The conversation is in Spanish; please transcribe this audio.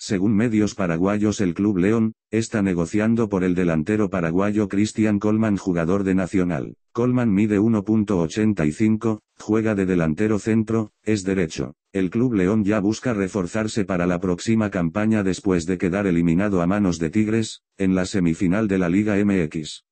Según medios paraguayos el Club León, está negociando por el delantero paraguayo Cristian Colman jugador de Nacional. Colman mide 1.85, juega de delantero centro, es derecho. El Club León ya busca reforzarse para la próxima campaña después de quedar eliminado a manos de Tigres, en la semifinal de la Liga MX.